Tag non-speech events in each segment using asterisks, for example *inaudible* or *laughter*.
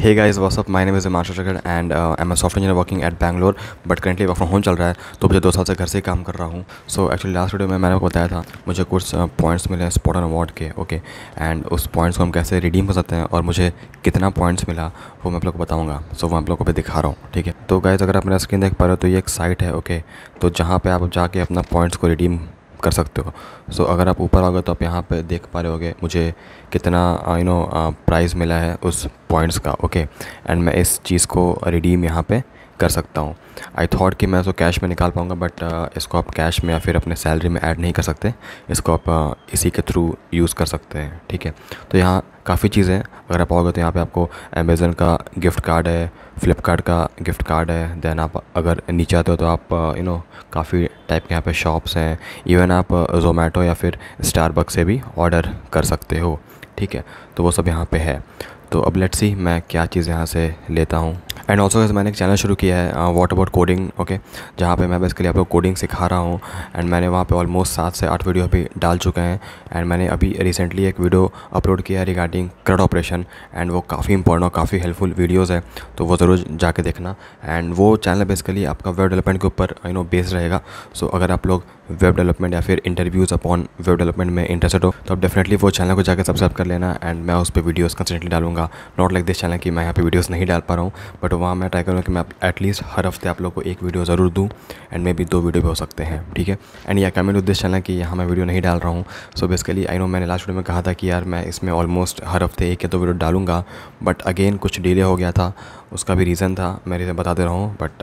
Hey guys what's up my name is master Shekhar and I am software engineer working at Bangalore but currently work from home चल रहा है तो मुझे दो साल से घर से ही काम कर रहा हूँ सो एक्चुअली लास्ट वीडियो में मैंने आपको बताया था मुझे कुछ पॉइंट्स uh, मिले हैं स्पॉट अवार्ड के ओके okay? एंड उस पॉइंट्स को हम कैसे रिडीम कर सकते हैं और मुझे कितना पॉइंट्स मिला वो मैं आप लोग को बताऊँगा सो so, वो आप लोग को भी दिखा रहा हूँ ठीक है तो गाइज़ अगर आप मेरा स्क्रीन देख पा रहे हो तो ये एक साइट है ओके okay? तो जहाँ पर आप जाके अपना पॉइंट्स को रिडीम कर सकते हो सो so, अगर आप ऊपर आओगे तो आप यहाँ पे देख पा रहे होगे मुझे कितना यू नो प्राइज़ मिला है उस पॉइंट्स का ओके okay? एंड मैं इस चीज़ को रिडीम यहाँ पे कर सकता हूँ आई थॉट कि मैं इसको कैश में निकाल पाऊँगा बट uh, इसको आप कैश में या फिर अपने सैलरी में ऐड नहीं कर सकते इसको आप uh, इसी के थ्रू यूज़ कर सकते हैं ठीक है तो यहाँ काफ़ी चीज़ें अगर आप आओगे तो यहाँ पे आपको अमेज़न का गिफ्ट कार्ड है फ्लिपकार्ट का गिफ्ट कार्ड है दैन आप अगर नीचे आते हो तो आप यू नो काफ़ी टाइप के यहाँ पे शॉप्स हैं इवन आप जोमेटो uh, या फिर स्टारबक से भी ऑर्डर कर सकते हो ठीक है तो वो सब यहाँ पे है तो अब लेट्स सी मैं क्या चीज़ यहाँ से लेता हूँ एंड ऑल्सो मैंने एक चैनल शुरू किया है वॉट अबाउट कोडिंग ओके जहाँ पे मैं बेसिकली आप लोग कोडिंग सिखा रहा हूँ एंड मैंने वहाँ पे ऑलमोस्ट सात से आठ वीडियो अभी डाल चुके हैं एंड मैंने अभी रिसेंटली एक वीडियो अपलोड किया है रिगार्डिंग क्रड ऑपरेशन एंड वो काफ़ी इंपॉर्टेंट और काफ़ी हेल्पफुल वीडियोज़ है तो वो ज़रूर जाके देखना एंड वो चैनल बेसिकली आपका वेब डेवलपमेंट के ऊपर यू नो बेस रहेगा सो so, अगर आप लोग वेब डेवलपमेंट या फिर इंटरव्यूज़ अपॉन वेब डेवलपमेंट में इंटरेस्टेड हो तो आप डेफिनेटली वो चैनल को जाकर सब्सक्राइब कर लेना एंड मैं उस पर वीडियोज़ कंसटेंटली डालूंगा नॉट लाइक दिस चैनल कि मैं यहाँ पे वीडियोज़ नहीं डाल पा रहा हूँ बट बट वहाँ मैं ट्राई करूँगा कि मैं एटलीस्ट हर हफ्ते आप लोग को एक वीडियो ज़रूर दूँ एंड मे बी दो वीडियो भी हो सकते हैं ठीक है एंड या कमेंट उद्देश्य चैनल कि यहाँ मैं वीडियो नहीं डाल रहा हूँ सो बेसिकली आई नो मैंने लास्ट वीडियो में कहा था कि यार मैं इसमें ऑलमोस्ट हर हफ्ते एक या दो वीडियो डालूँगा बट अगेन कुछ डिले हो गया था उसका भी रीज़न था मैं रीज़न बता दे रहा हूँ बट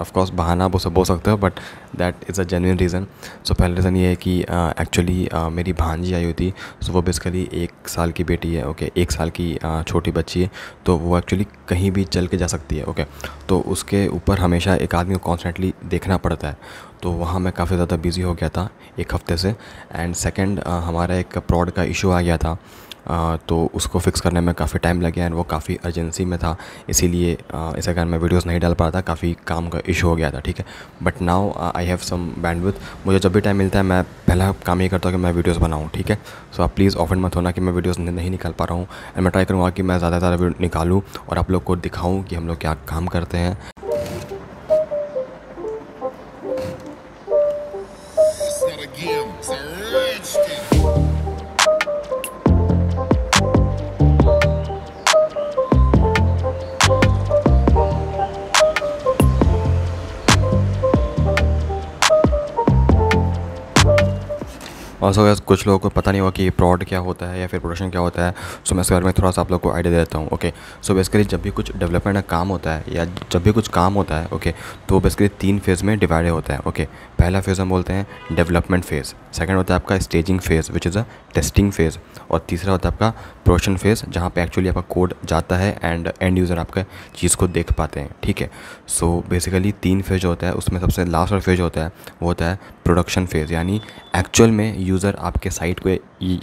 ऑफकोर्स बहाना वो सब बोल सकते हो but that is a genuine reason so पहला रीज़न ये है कि एक्चुअली uh, uh, मेरी भांजी आई हुई थी सो so वो बेसिकली एक साल की बेटी है ओके okay? एक साल की uh, छोटी बच्ची है तो वो एक्चुअली कहीं भी चल के जा सकती है ओके okay? तो उसके ऊपर हमेशा एक आदमी को कॉन्सटेंटली देखना पड़ता है तो वहाँ मैं काफ़ी ज़्यादा बिज़ी हो गया था एक हफ़्ते से एंड सेकेंड हमारा एक प्रॉड का इशू आ गया था तो उसको फिक्स करने में काफ़ी टाइम लग गया एंड वो काफ़ी अर्जेंसी में था इसीलिए इसके कारण मैं वीडियोस नहीं डाल पा रहा था काफ़ी काम का इशू हो गया था ठीक है but now I have some bandwidth मुझे जब भी टाइम मिलता है मैं पहला काम ये करता हूँ कि मैं वीडियोज़ बनाऊँ ठीक है सो आप प्लीज़ ऑफेंड मत होना कि मैं वीडियोज़ नहीं निकाल पा रहा हूँ एंड मैं ट्राई करूँगा कि मैं ज़्यादा ज़्यादा निकालूँ और आप लोग को दिखाऊँ कि हम लोग क्या काम करते हैं और सो so, कुछ लोगों को पता नहीं होगा कि प्रॉड क्या होता है या फिर प्रोडक्शन क्या होता है सो मैं इसके बारे में थोड़ा सा आप लोग को आइडिया देता हूँ ओके सो बेसिकली जब भी कुछ डेवलपमेंट का काम होता है या जब भी कुछ काम होता है ओके तो बेसिकली तीन फेज़ में डिवाइड होता है ओके पहला फेज़ हम बोलते हैं डेवलपमेंट फेज़ सेकेंड होता है आपका staging phase which is a testing phase और तीसरा होता है आपका प्रोडक्शन फेज़ जहाँ पर एक्चुअली आपका कोड जाता है एंड एंड यूज़र आपका चीज़ को देख पाते हैं ठीक है सो बेसिकली तीन फेज होता है उसमें सबसे लास्ट और फेज होता है वो होता है प्रोडक्शन फेज़ यानी एक्चुअल में यूज़र आपके साइट को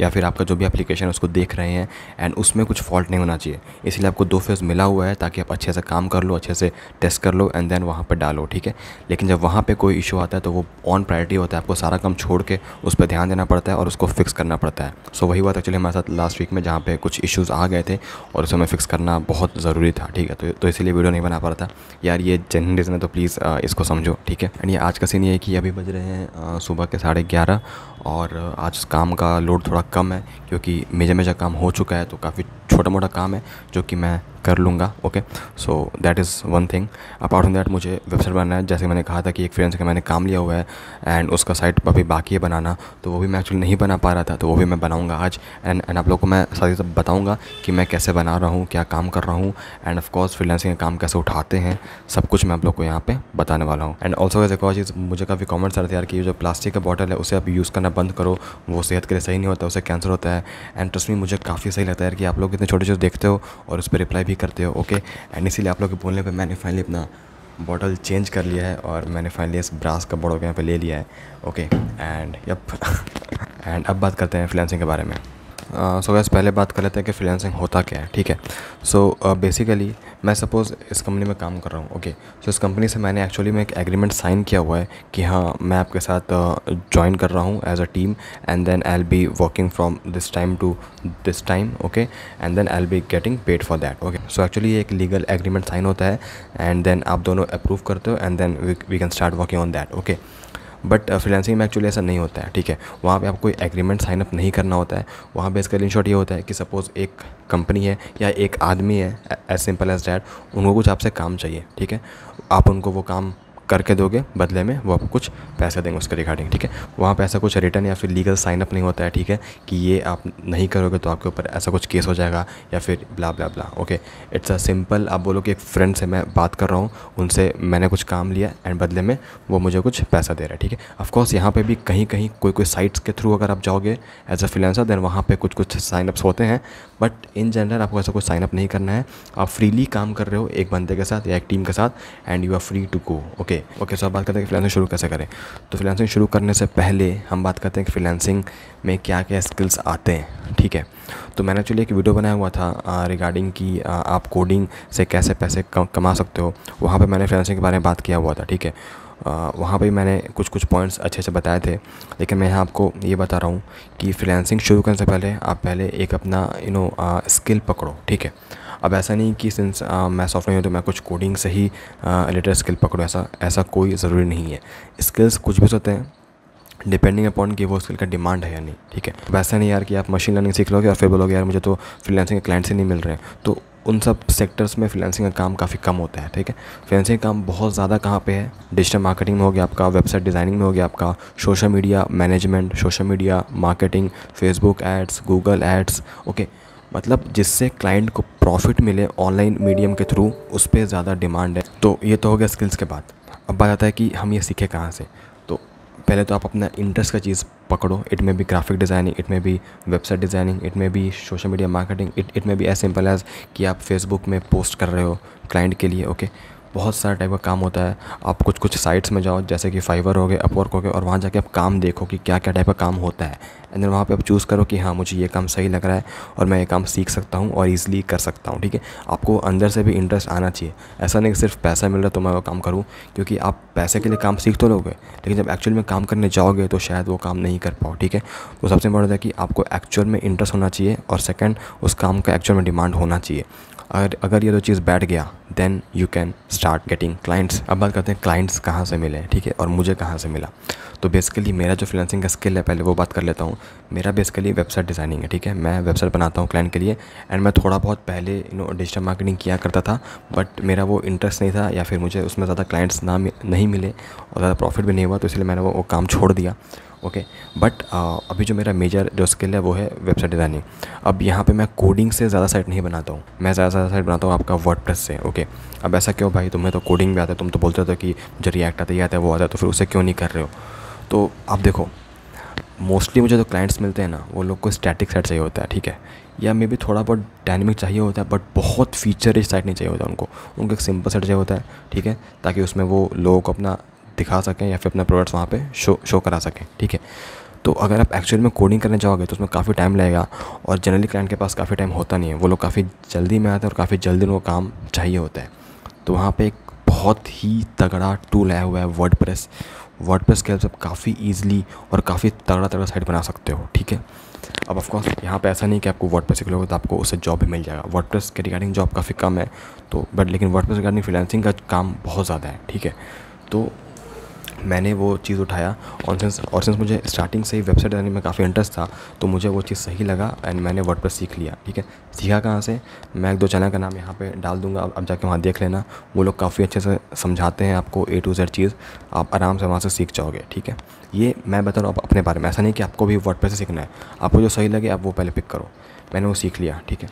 या फिर आपका जो भी एप्लीकेशन है उसको देख रहे हैं एंड उसमें कुछ फॉल्ट नहीं होना चाहिए इसलिए आपको दो फेज़ मिला हुआ है ताकि आप अच्छे से काम कर लो अच्छे से टेस्ट कर लो एंड देन वहाँ पर डालो ठीक है लेकिन जब वहाँ पर कोई इशू आता है तो वो ऑन प्रायरिटी होता है आपको सारा काम छोड़ के उस पर ध्यान देना पड़ता है और उसको फिक्स करना पड़ता है सो वही बात एक्चुअली हमारे साथ लास्ट वीक में जहाँ पर कुछ इशूज़ आ गए थे और उसे हमें फिक्स करना बहुत ज़रूरी था ठीक है तो, तो इसीलिए वीडियो नहीं बना पा रहा था यार ये जेनरल रीज़न है तो प्लीज़ इसको समझो ठीक है एंड ये आज का सीन ये है कि अभी बज रहे हैं सुबह के साढ़े ग्यारह और आज काम का लोड थोड़ा कम है क्योंकि मेजा मेजा काम हो चुका है तो काफ़ी छोटा मोटा काम है जो कि मैं कर लूँगा okay so that is one thing apart from that मुझे वेबसाइट बनाना है जैसे मैंने कहा था कि एक फ्रेंड से मैंने काम लिया हुआ है एंड उसका साइट अभी बाकी है बनाना तो वो भी मैं एक्चुअली नहीं बना पा रहा था तो वो भी मैं बनाऊँगा आज एंड एंड आप लोग को मैं ही साथ बताऊँगा कि मैं कैसे बना रहा हूँ क्या काम कर रहा हूँ एंड ऑफकोर्स फ्रीलैंसिंग का काम कैसे उठाते हैं सब कुछ मैं आप लोग को यहाँ पर बताने वाला हूँ एंड ऑल्सो एक और चीज़ मुझे काफ़ी कॉमेंट्स सर तैयार की यार जो प्लास्टिक का बॉटल है उसे आप यूज़ करना बंद करो वो सेहत के लिए सही नहीं होता उसे कैंसर होता है एंड ट्रस्ट में मुझे काफ़ी सही लगता है कि आप लोग कितने छोटे छोटे देखते हो और उस पर रिप्लाई भी करते हो ओके एंड इसीलिए आप लोग के बोलने पर मैंने फाइनली अपना बॉटल चेंज कर लिया है और मैंने फाइनली इस ब्रास का बड़ों के यहाँ पे ले लिया है ओके एंड यप एंड अब बात करते हैं फ्लैंसिंग के बारे में सो गैस पहले बात कर लेते हैं कि फ्रीलांसिंग होता क्या है ठीक है सो so, बेसिकली uh, मैं सपोज़ इस कंपनी में काम कर रहा हूँ ओके सो इस कंपनी से मैंने एक्चुअली में एक एग्रीमेंट साइन किया हुआ है कि हाँ मैं आपके साथ ज्वाइन uh, कर रहा हूँ as a team and then I'll be working from this time to this time okay and then I'll be getting paid for that okay so actually ये एक लीगल एग्रीमेंट साइन होता है and then आप दोनों approve करते हो and then we can start working on that okay but freelancing uh, में actually ऐसा नहीं होता है ठीक है वहाँ पे आपको कोई एग्रीमेंट साइन अप नहीं करना होता है वहाँ पे इसका शॉर्ट ये होता है कि सपोज़ एक कंपनी है या एक आदमी है एज सिंपल एज डैट उनको कुछ आपसे काम चाहिए ठीक है आप उनको वो काम करके दोगे बदले में वो आपको कुछ पैसा देंगे उसके रिगार्डिंग ठीक है वहाँ पर ऐसा कुछ रिटर्न या फिर लीगल साइनअप नहीं होता है ठीक है कि ये आप नहीं करोगे तो आपके ऊपर ऐसा कुछ केस हो जाएगा या फिर blah blah blah okay it's a simple आप बोलो कि एक फ्रेंड से मैं बात कर रहा हूँ उनसे मैंने कुछ काम लिया एंड बदले में वो मुझे कुछ पैसा दे रहा है ठीक है ऑफकोर्स यहाँ पर भी कहीं कहीं कोई कोई साइट्स के थ्रू अगर आप जाओगे एज अ फिलेंसर देन वहाँ पर कुछ कुछ साइनअप्स होते हैं बट इन जनरल आपको ऐसा कुछ साइनअप नहीं करना है आप फ्रीली काम कर रहे हो एक बंदे के साथ या एक टीम के साथ and you are free to go okay पहले ओके सो आप बात करते हैं कि फ्रीलांसिंग शुरू कैसे करें तो फ्रीलांसिंग शुरू करने से पहले हम बात करते हैं कि फ्रीलांसिंग में क्या क्या स्किल्स आते हैं ठीक है तो मैंने एक्चुअली एक वीडियो बनाया हुआ था रिगार्डिंग कि आप कोडिंग से कैसे पैसे कमा सकते हो वहाँ पर मैंने फ्रीलांसिंग के बारे में बात किया हुआ था ठीक है वहाँ पर मैंने कुछ कुछ पॉइंट्स अच्छे से बताए थे लेकिन मैं यहाँ आपको ये बता रहा हूँ कि फ्रीलांसिंग शुरू करने से पहले आप पहले एक अपना यू नो स्किल पकड़ो ठीक है अब ऐसा नहीं कि सिंस मैं सॉफ्टवेयर हूँ तो मैं कुछ कोडिंग से ही रिलेटेड स्किल पकड़ूँ ऐसा ऐसा कोई ज़रूरी नहीं है स्किल्स कुछ भी होते हैं डिपेंडिंग अपॉन कि वो स्किल का डिमांड है या नहीं ठीक है वैसा नहीं यार कि आप मशीन लर्निंग सीख लोगे और फिर बोलोगे यार मुझे तो फ्रीलांसिंग के क्लाइंट ही नहीं मिल रहे हैं तो उन सब सेक्टर्स में फ्रीलांसिंग का काम काफ़ी कम होता है ठीक है फ्रीलांसिंग का काम बहुत ज़्यादा कहाँ पे है डिजिटल मार्केटिंग में हो गया आपका वेबसाइट डिज़ाइनिंग में हो गया आपका social media management social media marketing Facebook ads Google ads okay मतलब जिससे क्लाइंट को प्रॉफिट मिले ऑनलाइन मीडियम के थ्रू उस पर ज़्यादा डिमांड है तो ये तो हो गया स्किल्स के बाद अब बात आता है कि हम ये सीखे कहाँ से तो पहले तो आप अपना इंटरेस्ट का चीज़ पकड़ो इट में भी ग्राफिक डिज़ाइनिंग इट में भी वेबसाइट डिज़ाइनिंग इट में भी social media marketing it it में भी एज सिंपल एज कि आप फेसबुक में पोस्ट कर रहे हो क्लाइंट के लिए ओके okay? बहुत सारे टाइप का काम होता है आप कुछ कुछ साइट्स में जाओ जैसे कि फाइवर हो गए अपवर्क हो गए और वहाँ जाके आप काम देखो कि क्या क्या टाइप का काम होता है एंड देन वहाँ पे आप चूज़ करो कि हाँ मुझे ये काम सही लग रहा है और मैं ये काम सीख सकता हूँ और ईज़िली कर सकता हूँ ठीक है आपको अंदर से भी इंटरेस्ट आना चाहिए ऐसा नहीं कि सिर्फ पैसा मिल रहा तो मैं वो काम करूँ क्योंकि आप पैसे के लिए काम सीख तो लोगे लेकिन जब एक्चुअल में काम करने जाओगे तो शायद वो काम नहीं कर पाओ ठीक है तो सबसे बड़ा है कि आपको एक्चुअल में इंटरेस्ट होना चाहिए और सेकेंड उस काम का एक्चुअल में डिमांड होना चाहिए और अगर ये दो चीज़ बैठ गया then you can start getting clients अब बात करते हैं क्लाइंट्स कहाँ से मिले ठीक है और मुझे कहाँ से मिला तो बेसिकली मेरा जो फ्रीलांसिंग का स्किल है पहले वो बात कर लेता हूँ मेरा बेसिकली वेबसाइट डिज़ाइनिंग है ठीक है मैं वेबसाइट बनाता हूँ क्लाइंट के लिए एंड मैं थोड़ा बहुत पहले यू नो डिजिटल मार्केटिंग किया करता था बट मेरा वो इंटरेस्ट नहीं था या फिर मुझे उसमें ज़्यादा क्लाइंट्स ना नहीं मिले और ज़्यादा प्रॉफिट भी नहीं हुआ तो इसलिए मैंने वो, वो काम छोड़ दिया ओके बट uh, अभी जो मेरा मेजर जो स्किल है वो है वेबसाइट डिज़ाइनिंग अब यहाँ पे मैं कोडिंग से ज़्यादा साइट नहीं बनाता हूँ मैं ज़्यादा ज़्यादा साइट बनाता हूँ आपका वर्ड से ओके अब ऐसा क्यों भाई तुम्हें तो कोडिंग भी आता है तुम तो बोलते हो कि जो रिएक्ट आता ही आता है वो आता है तो फिर उसे क्यों नहीं कर रहे हो तो आप देखो मोस्टली मुझे जो क्लाइंट्स मिलते हैं ना वो लोग को स्टैटिक साइट चाहिए होता है ठीक है या मे बी थोड़ा बहुत डायनेमिक चाहिए होता है बट बहुत फीचर इस साइट नहीं चाहिए होता उनको उनको एक सिंपल साइट चाहिए होता है ठीक है ताकि उसमें वो लोगों को अपना दिखा सकें या फिर अपना प्रोडक्ट्स वहाँ पे शो शो करा सकें ठीक है तो अगर आप एक्चुअल में कोडिंग करने जाओगे तो उसमें काफ़ी टाइम लगेगा और जनरली क्लाइंट के पास काफ़ी टाइम होता नहीं है वो लोग काफ़ी जल्दी में आते हैं और काफ़ी जल्दी उनको काम चाहिए होता है तो वहाँ पर एक बहुत ही तगड़ा टूल आया हुआ है वर्ड प्रेस वर्ड प्रेस के हेल्प से आप काफ़ी ईजिली और काफ़ी तगड़ा तगड़ा साइट बना सकते हो ठीक है अब ऑफकोर्स यहाँ पे ऐसा नहीं कि आपको वर्ड प्रेस सीख लोगे तो आपको उससे जॉब भी मिल जाएगा वर्ड प्रेस के रिगार्डिंग जॉब काफ़ी कम है तो बट लेकिन वर्ड प्रेस रिगार्डिंग फ्रीलांसिंग का काम बहुत ज़्यादा है ठीक है तो मैंने वो चीज़ उठाया और सिंस और सिंस मुझे स्टार्टिंग से ही वेबसाइट बनाने में काफ़ी इंटरेस्ट था तो मुझे वो चीज़ सही लगा एंड मैंने वर्ड पर सीख लिया ठीक है सीखा कहाँ से मैं एक दो चैनल का नाम यहाँ पे डाल दूँगा अब अब जाके वहाँ देख लेना वो लोग काफ़ी अच्छे से समझाते हैं आपको ए टू जेड चीज़ आप आराम से वहाँ से सीख जाओगे ठीक है ये मैं बता रहा हूँ अपने बारे में ऐसा नहीं कि आपको भी वर्ड से सीखना है आपको जो सही लगे आप वो पहले पिक करो मैंने वो सीख लिया ठीक है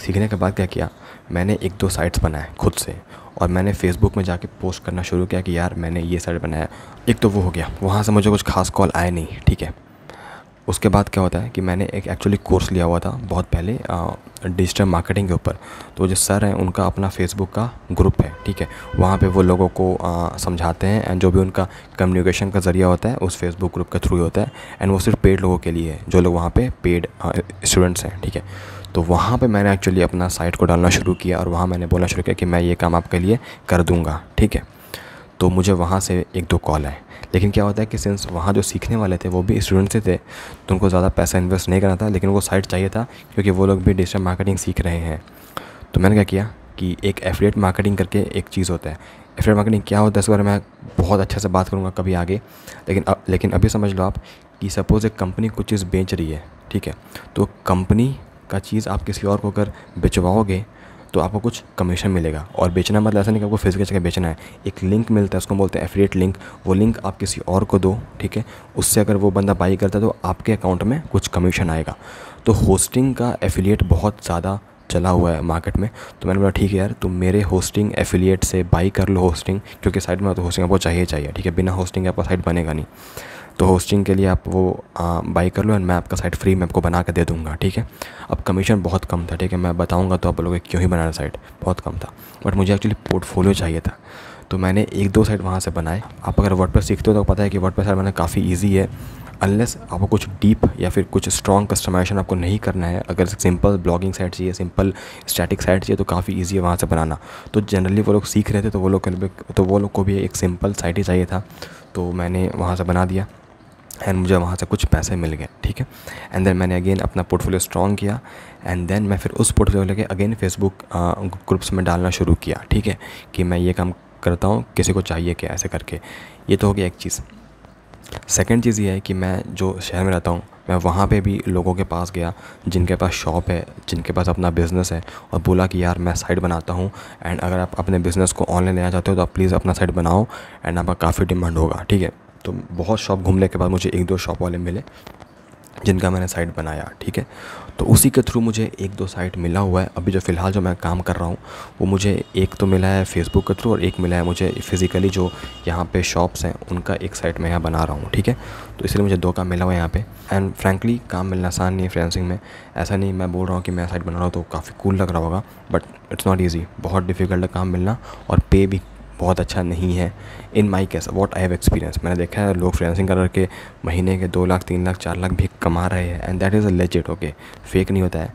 सीखने के बाद क्या किया मैंने एक दो साइट्स बनाए खुद से और मैंने फेसबुक में जाके पोस्ट करना शुरू किया कि यार मैंने ये साइट बनाया एक तो वो हो गया वहाँ से मुझे कुछ खास कॉल आए नहीं ठीक है उसके बाद क्या होता है कि मैंने एक एक्चुअली कोर्स लिया हुआ था बहुत पहले डिजिटल मार्केटिंग के ऊपर तो जो सर हैं उनका अपना फेसबुक का ग्रुप है ठीक है वहाँ पे वो लोगों को आ, समझाते हैं एंड जो भी उनका कम्युनिकेशन का ज़रिया होता है उस फेसबुक ग्रुप के थ्रू होता है एंड वो सिर्फ पेड लोगों के लिए है जो लोग वहाँ पे पेड स्टूडेंट्स हैं ठीक है तो वहाँ पे मैंने एक्चुअली अपना साइट को डालना शुरू किया और वहाँ मैंने बोलना शुरू किया कि मैं ये काम आपके लिए कर दूँगा ठीक है तो मुझे वहाँ से एक दो कॉल आए लेकिन क्या होता है कि सिंस वहाँ जो सीखने वाले थे वो भी स्टूडेंट से थे तो उनको ज़्यादा पैसा इन्वेस्ट नहीं करना था लेकिन उनको साइट चाहिए था क्योंकि वो लोग भी डिजिटल मार्केटिंग सीख रहे हैं तो मैंने क्या किया कि एक एफिलेट मार्केटिंग करके एक चीज़ होता है एफिलेट मार्केटिंग क्या होता है इस बारे में बहुत अच्छे से बात करूँगा कभी आगे लेकिन लेकिन अभी समझ लो आप कि सपोज़ एक कंपनी कुछ चीज़ बेच रही है ठीक है तो कंपनी का चीज़ आप किसी और को अगर बेचवाओगे तो आपको कुछ कमीशन मिलेगा और बेचना मतलब ऐसा नहीं कि आपको फिजिकल जगह बेचना है एक लिंक मिलता है उसको बोलते हैं एफिलेट लिंक वो लिंक आप किसी और को दो ठीक है उससे अगर वो बंदा बाई करता है तो आपके अकाउंट में कुछ कमीशन आएगा तो होस्टिंग का एफिलिएट बहुत ज़्यादा चला हुआ है मार्केट में तो मैंने बोला ठीक है यार तुम मेरे होस्टिंग एफिलिएट से बाई कर लो होस्टिंग क्योंकि साइड में तो होस्टिंग आपको चाहिए चाहिए ठीक है बिना होस्टिंग आपका साइट बनेगा नहीं तो होस्टिंग के लिए आप वो बाई कर लो एंड मैं आपका साइट फ्री में आपको बना के दे दूँगा ठीक है अब कमीशन बहुत कम था ठीक है मैं बताऊँगा तो आप लोग क्यों ही बनाना साइट बहुत कम था बट मुझे एक्चुअली पोर्टफोलियो चाहिए था तो मैंने एक दो साइट वहाँ से बनाए आप अगर वर्ड सीखते हो तो पता है कि वर्ड साइट बनाना काफ़ी ईजी है अनलेस आपको कुछ डीप या फिर कुछ स्ट्रॉन्ग कस्टमाइजेशन आपको नहीं करना है अगर सिंपल ब्लॉगिंग साइट चाहिए सिंपल स्टैटिक साइट चाहिए तो काफ़ी ईजी है वहाँ से बनाना तो जनरली वो लोग सीख रहे थे तो वो लोग तो वो लोग को भी एक सिंपल साइट ही चाहिए था तो मैंने वहाँ से बना दिया एंड मुझे वहाँ से कुछ पैसे मिल गए ठीक है एंड देन मैंने अगेन अपना पोर्टफोलियो स्ट्रॉन्ग किया एंड देन मैं फिर उस पोर्टफोलियो लेके अगेन फेसबुक ग्रुप्स में डालना शुरू किया ठीक है कि मैं ये काम करता हूँ किसी को चाहिए क्या ऐसे करके ये तो हो गया एक चीज़ सेकेंड चीज़ ये है कि मैं जो शहर में रहता हूँ मैं वहाँ पे भी लोगों के पास गया जिनके पास शॉप है जिनके पास अपना बिज़नेस है और बोला कि यार मैं साइट बनाता हूँ एंड अगर आप अपने बिज़नेस को ऑनलाइन लेना चाहते हो तो आप प्लीज़ अपना साइट बनाओ एंड आपका काफ़ी डिमांड होगा ठीक है तो बहुत शॉप घूमने के बाद मुझे एक दो शॉप वाले मिले जिनका मैंने साइट बनाया ठीक है तो उसी के थ्रू मुझे एक दो साइट मिला हुआ है अभी जो फ़िलहाल जो मैं काम कर रहा हूँ वो मुझे एक तो मिला है फेसबुक के थ्रू और एक मिला है मुझे फ़िज़िकली जो यहाँ पे शॉप्स हैं उनका एक साइट मैं यहाँ बना रहा हूँ ठीक है तो इसलिए मुझे दो काम मिला हुआ है यहाँ पे एंड फ्रैंकली काम मिलना आसान नहीं है फ्रेंसिंग में ऐसा नहीं मैं बोल रहा हूँ कि मैं साइट बना रहा हूँ तो काफ़ी कूल लग रहा होगा बट इट्स नॉट ईजी बहुत डिफ़िकल्ट काम मिलना और पे भी बहुत अच्छा नहीं है in my case what I have experience मैंने देखा है लोग फ्रीलांसिंग कर महीने के दो लाख तीन लाख चार लाख भी कमा रहे हैं and that is a legit okay fake नहीं होता है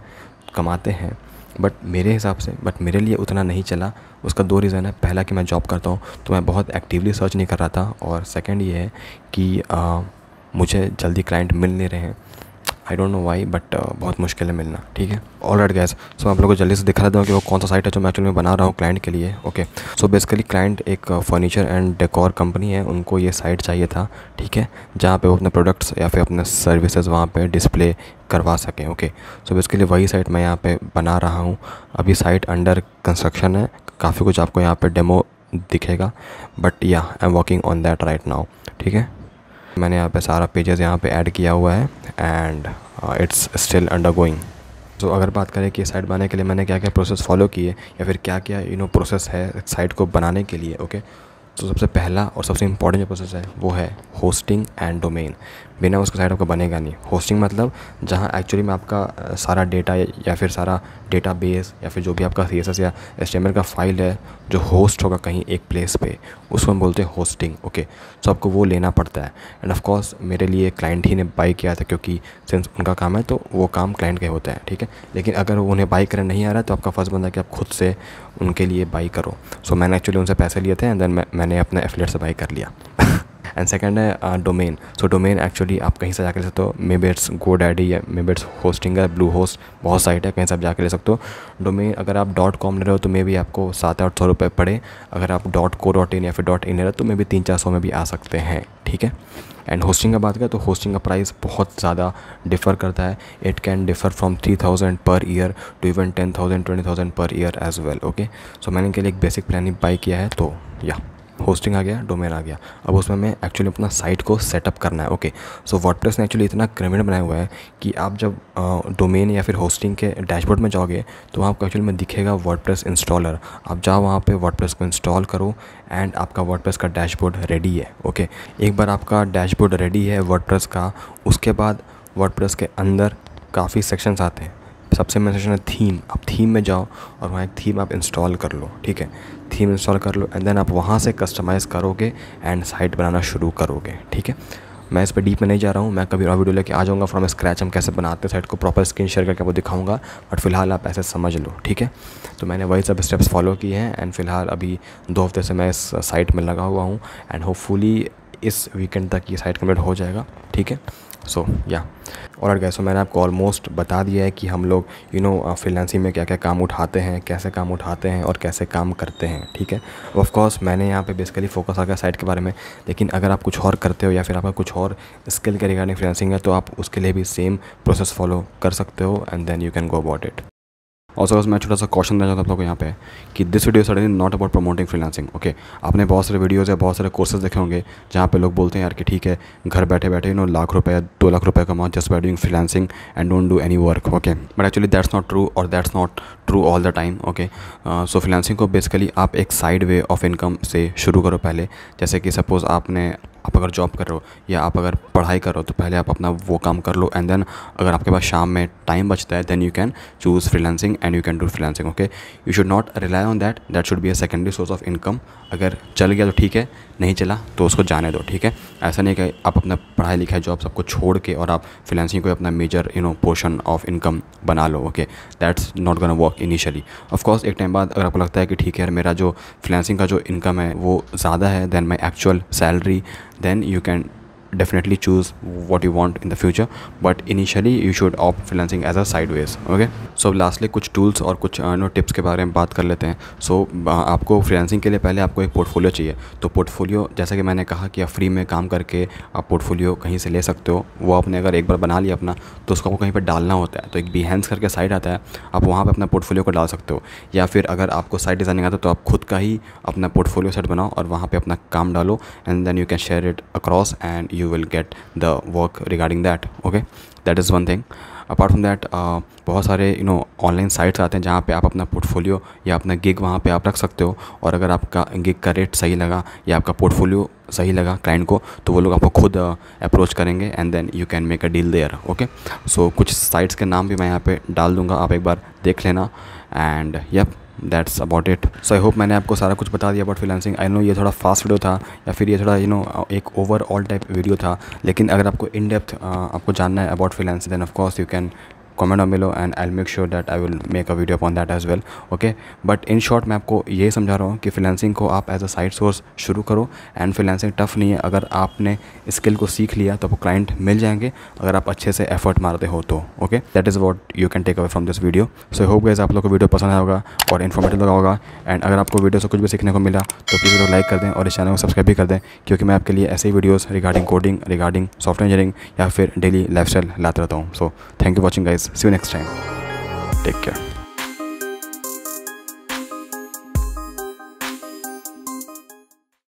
कमाते हैं बट मेरे हिसाब से बट मेरे लिए उतना नहीं चला उसका दो रीज़न है पहला कि मैं जॉब करता हूँ तो मैं बहुत एक्टिवली सर्च नहीं कर रहा था और सेकेंड ये है कि आ, मुझे जल्दी क्लाइंट मिल नहीं रहे हैं I don't know why but बहुत मुश्किल है मिलना ठीक है ऑल राइट गैस सो आप लोगों को जल्दी से दिखा देता हूँ कि वो कौन सा साइट है जो मैं एक्चुअली में बना रहा हूँ क्लाइंट के लिए ओके सो बेसिकली क्लाइंट एक फर्नीचर एंड डेकोर कंपनी है उनको ये साइट चाहिए था ठीक है जहाँ पे वो अपने प्रोडक्ट्स या फिर अपने सर्विसेज वहाँ पे डिस्प्ले करवा सकें ओके सो बेसिकली वही साइट मैं यहाँ पे बना रहा हूँ अभी साइट अंडर कंस्ट्रक्शन है काफ़ी कुछ आपको यहाँ पे डेमो दिखेगा बट या I am working on that right now ठीक है मैंने यहाँ पे सारा पेजेस यहाँ पे ऐड किया हुआ है and it's still undergoing तो अगर बात करें कि साइट बनाने के लिए मैंने क्या क्या प्रोसेस फॉलो किए या फिर क्या क्या यू नो प्रोसेस है साइट को बनाने के लिए ओके okay? तो सबसे पहला और सबसे इम्पॉर्टेंट जो प्रोसेस है वो है होस्टिंग एंड डोमेन बिना उसके साइड आपका बनेगा नहीं होस्टिंग मतलब जहाँ एक्चुअली में आपका सारा डेटा या फिर सारा डेटा बेस या फिर जो भी आपका सी या एस का फाइल है जो होस्ट होगा कहीं एक प्लेस पर उसको हम बोलते हैं होस्टिंग ओके सो आपको वो लेना पड़ता है एंड ऑफकोर्स मेरे लिए क्लाइंट ही ने बाई किया था क्योंकि सिंस उनका काम है तो वो काम क्लाइंट का होता है ठीक है लेकिन अगर उन्हें बाई करना नहीं आ रहा तो आपका फर्स्ट बनता है कि आप खुद से उनके लिए बाई करो सो so, मैंने एक्चुअली उनसे पैसे लिए थे एंड देन मैंने अपने एफलेट से बाई कर लिया *laughs* एंड सेकेंड है डोमेन सो डोमेन एक्चुअली आप कहीं से जाकर ले सकते हो मे बेट्स गो डैडी या मे बेट्स होस्टिंग है ब्लू होस्ट बहुत साइट है कहीं से आप जाकर ले सकते हो डोमेन अगर आप डॉट कॉम ले रहे हो तो मे भी आपको सात आठ सौ रुपये पड़े अगर आप डॉट को डॉट इन या फिर डॉट इन ले रहे हो तो मे भी तीन चार सौ में भी आ सकते हैं ठीक है एंड होस्टिंग का बात करें तो होस्टिंग का प्राइस बहुत ज़्यादा डिफर करता है it can differ from three thousand per year to even ten thousand twenty thousand per year as well okay so मैंने इनके लिए एक बेसिक प्लानिंग बाई किया है तो या yeah. होस्टिंग आ गया डोमेन आ गया अब उसमें मैं एक्चुअली अपना साइट को सेटअप करना है ओके सो वर्डप्रेस ने एक्चुअली इतना क्रिमिनल बनाया हुआ है कि आप जब डोमेन या फिर होस्टिंग के डैशबोर्ड में जाओगे तो वहाँ आपको एक्चुअली में दिखेगा वर्ड इंस्टॉलर आप जाओ वहाँ पर वर्ड को इंस्टॉल करो एंड आपका वर्डप्रेस का डैशबोर्ड रेडी है ओके एक बार आपका डैशबोर्ड रेडी है वर्ड का उसके बाद वर्ड के अंदर काफ़ी सेक्शंस आते हैं सबसे मैं सोचना है थीम आप थीम में जाओ और वहाँ एक थीम आप इंस्टॉल कर लो ठीक है थीम इंस्टॉल कर लो एंड देन आप वहाँ से कस्टमाइज़ करोगे एंड साइट बनाना शुरू करोगे ठीक है मैं इस पर डीप में नहीं जा रहा हूँ मैं कभी और वीडियो लेके आ जाऊँगा फ्रॉम स्क्रैच हम कैसे बनाते हैं साइट को प्रॉपर स्क्रीन शेयर करके वो दिखाऊंगा बट फिलहाल आप ऐसे समझ लो ठीक है तो मैंने वही सब स्टेप्स फॉलो किए हैं एंड फिलहाल अभी दो हफ्ते से मैं इस साइट में लगा हुआ हूँ एंड होपफुली इस वीकेंड तक ये साइट कम्प्लीट हो जाएगा ठीक है सो या और गए सो मैंने आपको ऑलमोस्ट बता दिया है कि हम लोग यू नो फ्रीलांसिंग में क्या क्या काम उठाते हैं कैसे काम उठाते हैं और कैसे काम करते हैं ठीक है ऑफ कोर्स मैंने यहाँ पे बेसिकली फोकस आ गया साइट के बारे में लेकिन अगर आप कुछ और करते हो या फिर आपका कुछ और स्किल के रिगार्डिंग फ्रीलेंसिंग है तो आप उसके लिए भी सेम प्रोसेस फॉलो कर सकते हो and then you can go about it और सर मैं छोटा सा क्वेश्चन देना चाहता हूँ आप लोगों यहाँ पे कि this video suddenly not about promoting freelancing okay आपने बहुत सारे वीडियोज़ या बहुत सारे कोर्सेज देखे होंगे जहाँ पे लोग बोलते हैं यार कि ठीक है घर बैठे बैठे यू नो लाख रुपए दो लाख रुपए कमाओ just by doing freelancing and don't do any work okay but actually that's not true और that's not true all the time okay so freelancing को बेसिकली आप एक साइड वे ऑफ इनकम से शुरू करो पहले जैसे कि सपोज़ आपने आप अगर जॉब कर रहे हो या आप अगर पढ़ाई कर रहे हो तो पहले आप अपना वो काम कर लो एंड देन अगर आपके पास शाम में टाइम बचता है then you can choose freelancing and you can do freelancing okay you should not rely on that that should be a secondary source of income अगर चल गया तो ठीक है नहीं चला तो उसको जाने दो ठीक है ऐसा नहीं कि आप अपना पढ़ाई लिखाई जॉब सबको छोड़ के और आप फ्रीलांसिंग को अपना major you know portion of income बना लो okay that's not gonna work initially of course एक टाइम बाद अगर आपको लगता है कि ठीक है यार मेरा जो फ्रीलांसिंग का जो इनकम है वो ज़्यादा है than my actual salary then you can definitely choose what you want in the future but initially you should opt freelancing as a sideways okay so lastly कुछ टूल्स और कुछ नो uh, टिप्स के बारे में बात कर लेते हैं सो so, uh, आपको फ्रीलांसिंग के लिए पहले आपको एक पोर्टफोलियो चाहिए तो पोर्टफोलियो जैसा कि मैंने कहा कि आप फ्री में काम करके आप पोर्टफोलियो कहीं से ले सकते हो वो आपने अगर एक बार बना लिया अपना तो उसको आपको कहीं पर डालना होता है तो एक बिहेंस करके साइड आता है आप वहाँ पर अपना पोर्टफोलियो को डाल सकते हो या फिर अगर आपको साइड डिज़ाइनिंग आता है तो आप खुद का ही अपना पोर्टफोलियो सेट बनाओ और वहाँ पर अपना काम डालो and then you can share it across and you will get the work regarding that okay that is one thing apart from that बहुत सारे यू नो ऑनलाइन साइट्स आते हैं जहाँ पे आप अपना पोर्टफोलियो या अपना गिग वहाँ पे आप रख सकते हो और अगर आपका गिग का रेट सही लगा या आपका पोर्टफोलियो सही लगा क्लाइंट को तो वो लोग आपको खुद अप्रोच uh, करेंगे and then you can make a deal there okay so कुछ साइट्स के नाम भी मैं यहाँ पे डाल दूँगा आप एक बार देख लेना and yup that's about it so I hope मैंने आपको सारा कुछ बता दिया अबाउट फिलानसिंग आई नो ये थोड़ा फास्ट वीडियो था या फिर ये थोड़ा यू you नो know, एक ओवरऑल टाइप वीडियो था लेकिन अगर आपको इन डेप्थ आपको जानना है about freelancing then of course you can comment down below and I make sure that I will make a video upon that as well okay but in short मैं आपको ये समझा रहा हूँ कि फिलेंसिंग को आप एज अ साइड सोर्स शुरू करो एंड फिलेंसिंग टफ नहीं है अगर आपने स्किल को सीख लिया तो आपको क्लाइंट मिल जाएंगे अगर आप अच्छे से एफर्ट मारते हो तो okay that is what you can take away from this video so hope guys आप लोग को वीडियो पसंद आया होगा और इन्फॉर्मेटिव लगा होगा एंड अगर आपको वीडियो से कुछ भी सीखने को मिला तो प्लीज़ वीडियो लाइक कर दें और इस चैनल को सब्सक्राइब भी कर दें क्योंकि मैं आपके लिए ऐसे ही videos regarding coding regarding software engineering या फिर डेली लाइफ स्टाइल लाते रहता हूँ so thank you watching guys See you next time. Take care.